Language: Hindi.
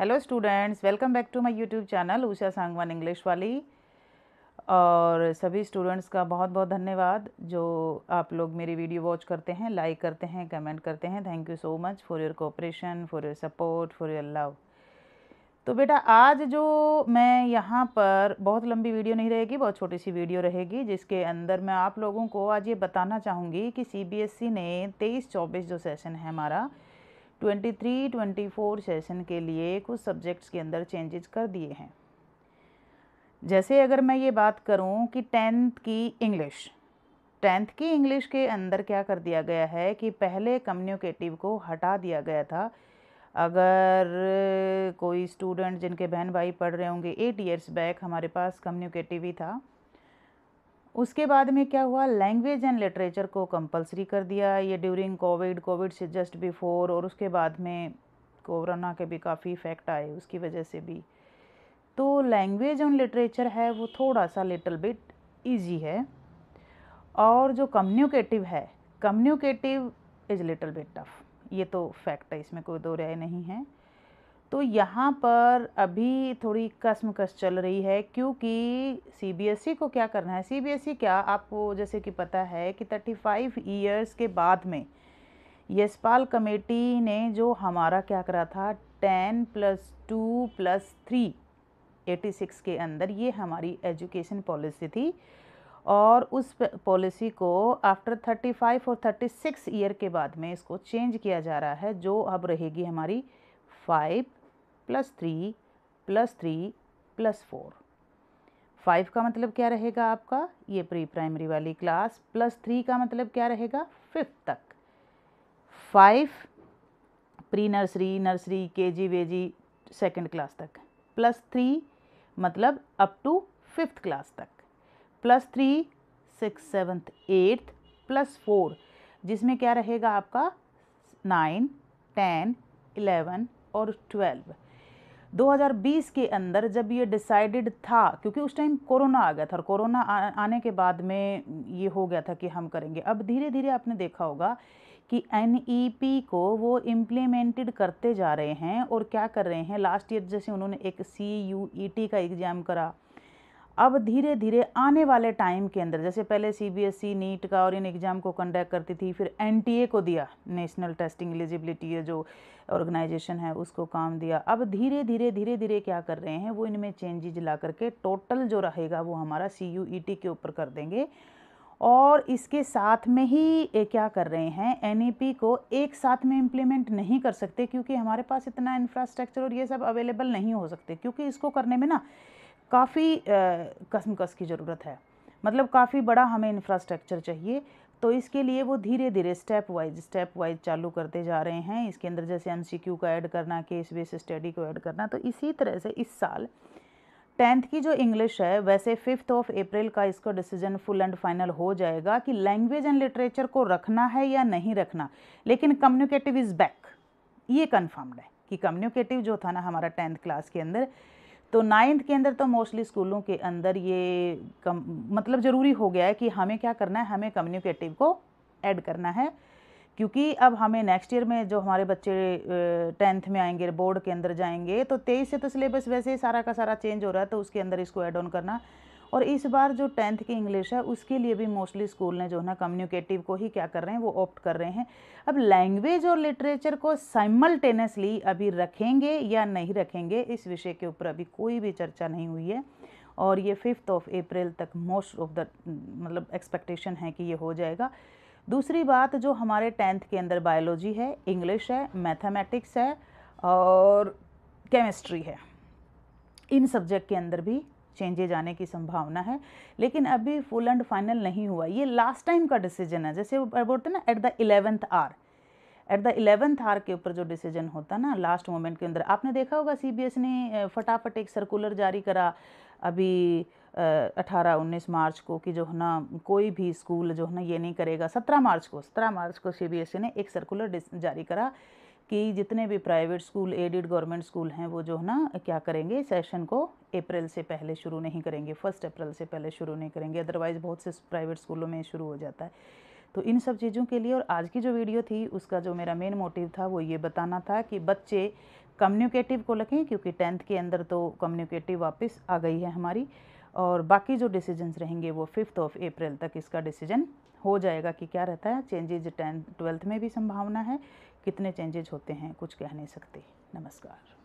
hello students welcome back to my YouTube channel Usha Sangwan English वाली और सभी स्टूडेंट्स का बहुत बहुत धन्यवाद जो आप लोग मेरी वीडियो वॉच करते हैं लाइक करते हैं कमेंट करते हैं thank you so much for your cooperation for your support for your love तो बेटा आज जो मैं यहाँ पर बहुत लंबी वीडियो नहीं रहेगी बहुत छोटी सी वीडियो रहेगी जिसके अंदर मैं आप लोगों को आज ये बताना चाहूँगी कि सी e ने तेईस चौबीस जो सेशन है हमारा 23-24 सेशन के लिए कुछ सब्जेक्ट्स के अंदर चेंजेस कर दिए हैं जैसे अगर मैं ये बात करूँ कि टेंथ की इंग्लिश टेंथ की इंग्लिश के अंदर क्या कर दिया गया है कि पहले कम्युनिकेटिव को हटा दिया गया था अगर कोई स्टूडेंट जिनके बहन भाई पढ़ रहे होंगे एट ईयर्स बैक हमारे पास कम्युनिकेटिव ही था उसके बाद में क्या हुआ लैंग्वेज एंड लिटरेचर को कंपलसरी कर दिया ये ड्यूरिंग कोविड कोविड से जस्ट बिफोर और उसके बाद में कोरोना के भी काफ़ी इफ़ेक्ट आए उसकी वजह से भी तो लैंग्वेज एंड लिटरेचर है वो थोड़ा सा लिटल बिट ईजी है और जो कम्युनिकेटिव है communicative is little bit tough ये तो फैक्ट है इसमें कोई दो राय नहीं है तो यहाँ पर अभी थोड़ी कसमकस चल रही है क्योंकि सीबीएसई e को क्या करना है सीबीएसई e क्या आपको जैसे कि पता है कि थर्टी फाइव ईयर्स के बाद में यशपाल कमेटी ने जो हमारा क्या करा था ten plus two plus three eighty six के अंदर ये हमारी एजुकेशन पॉलिसी थी और उस पॉलिसी को आफ्टर थर्टी फाइव और थर्टी सिक्स ईयर के बाद में इसको चेंज किया जा रहा है जो अब रहेगी हमारी five plus three plus three plus four five का मतलब क्या रहेगा आपका ये प्री प्राइमरी वाली क्लास प्लस थ्री का मतलब क्या रहेगा फिफ्थ तक five pre nursery nursery K G वे जी सेकेंड क्लास तक प्लस थ्री मतलब अप टू फिफ्थ क्लास तक plus three six seventh eighth plus four जिसमें क्या रहेगा आपका नाइन टेन इलेवन और ट्वेल्व 2020 के अंदर जब ये डिसाइडेड था क्योंकि उस टाइम कोरोना आ गया था और कोरोना आने के बाद में ये हो गया था कि हम करेंगे अब धीरे धीरे आपने देखा होगा कि एन e को वो इम्प्लीमेंटेड करते जा रहे हैं और क्या कर रहे हैं लास्ट ईयर जैसे उन्होंने एक सी e का एग्ज़ाम करा अब धीरे धीरे आने वाले टाइम के अंदर जैसे पहले C B S E NEET का और इन एग्ज़ाम को कंडक्ट करती थी फिर एन टी ए को दिया नेशनल टेस्टिंग एलिजिबिलिटी जो ऑर्गेनाइजेशन है उसको काम दिया अब धीरे धीरे धीरे धीरे क्या कर रहे हैं वो इनमें चेंजेज ला करके टोटल जो रहेगा वो हमारा सी यू ई टी के ऊपर कर देंगे और इसके साथ में ही क्या कर रहे हैं एन e को एक साथ में इम्प्लीमेंट नहीं कर सकते क्योंकि हमारे पास इतना इंफ्रास्ट्रक्चर और ये सब अवेलेबल नहीं हो सकते क्योंकि इसको करने में ना काफ़ी कसम कस की ज़रूरत है मतलब काफ़ी बड़ा हमें इंफ्रास्ट्रक्चर चाहिए तो इसके लिए वो धीरे धीरे स्टेप वाइज स्टेप वाइज चालू करते जा रहे हैं इसके अंदर जैसे एम को ऐड करना केस बेस स्टडी को ऐड करना तो इसी तरह से इस साल टेंथ की जो इंग्लिश है वैसे फिफ्थ ऑफ अप्रैल का इसका डिसीजन फुल एंड फाइनल हो जाएगा कि लैंग्वेज एंड लिटरेचर को रखना है या नहीं रखना लेकिन कम्युनिकेटिव इज़ बैक ये कन्फर्म्ड है कि कम्युनिकेटिव जो था ना हमारा टेंथ क्लास के अंदर तो नाइन्थ के अंदर तो मोस्टली स्कूलों के अंदर ये कम मतलब ज़रूरी हो गया है कि हमें क्या करना है हमें कम्युनिकेटिव को ऐड करना है क्योंकि अब हमें नेक्स्ट ईयर में जो हमारे बच्चे टेंथ में आएंगे बोर्ड के अंदर जाएंगे तो तेईस से तो सिलेबस वैसे ही सारा का सारा चेंज हो रहा है तो उसके अंदर इसको ऐड ऑन करना और इस बार जो टेंथ की इंग्लिश है उसके लिए भी मोस्टली स्कूल ने जो है ना कम्युनिकेटिव को ही क्या कर रहे हैं वो ऑप्ट कर रहे हैं अब लैंग्वेज और लिटरेचर को साइमल्टेनियसली अभी रखेंगे या नहीं रखेंगे इस विषय के ऊपर अभी कोई भी चर्चा नहीं हुई है और ये फिफ्थ ऑफ अप्रैल तक मोस्ट ऑफ द मतलब एक्सपेक्टेशन है कि ये हो जाएगा दूसरी बात जो हमारे टेंथ के अंदर बायोलॉजी है इंग्लिश है मैथमेटिक्स है और केमिस्ट्री है इन सब्जेक्ट के अंदर भी चेंजेज आने की संभावना है लेकिन अभी फुल एंड फाइनल नहीं हुआ ये लास्ट टाइम का डिसीजन है जैसे बोलते हैं ना at the eleventh hour at the eleventh hour के ऊपर जो डिसीजन होता ना लास्ट मोमेंट के अंदर आपने देखा होगा सीबीएसई ने फटाफट एक सर्कुलर जारी करा अभी अठारह उन्नीस मार्च को कि जो है ना कोई भी स्कूल जो है ना ये नहीं करेगा सत्रह मार्च को सत्रह मार्च को सीबीएसई ने एक सर्कुलर जारी करा कि जितने भी private school aided government school हैं वो जो है ना क्या करेंगे सेशन को अप्रैल से पहले शुरू नहीं करेंगे फर्स्ट अप्रैल से पहले शुरू नहीं करेंगे अदरवाइज़ बहुत से प्राइवेट स्कूलों में शुरू हो जाता है तो इन सब चीज़ों के लिए और आज की जो वीडियो थी उसका जो मेरा मेन मोटिव था वो ये बताना था कि बच्चे कम्युनिकेटिव को लगें क्योंकि टेंथ के अंदर तो कम्युनिकेटिव वापस आ गई है हमारी और बाकी जो डिसीजंस रहेंगे वो फिफ्थ ऑफ अप्रैल तक इसका डिसीजन हो जाएगा कि क्या रहता है चेंजेज टेंथ ट्वेल्थ में भी संभावना है कितने चेंजेज होते हैं कुछ कह नहीं सकते नमस्कार